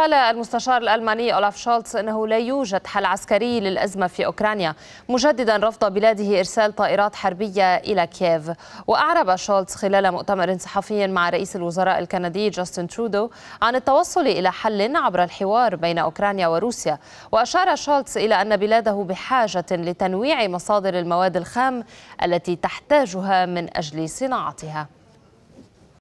قال المستشار الألماني أولاف شولتز أنه لا يوجد حل عسكري للأزمة في أوكرانيا مجددا رفض بلاده إرسال طائرات حربية إلى كييف وأعرب شولتز خلال مؤتمر صحفي مع رئيس الوزراء الكندي جاستن ترودو عن التوصل إلى حل عبر الحوار بين أوكرانيا وروسيا وأشار شولتز إلى أن بلاده بحاجة لتنويع مصادر المواد الخام التي تحتاجها من أجل صناعتها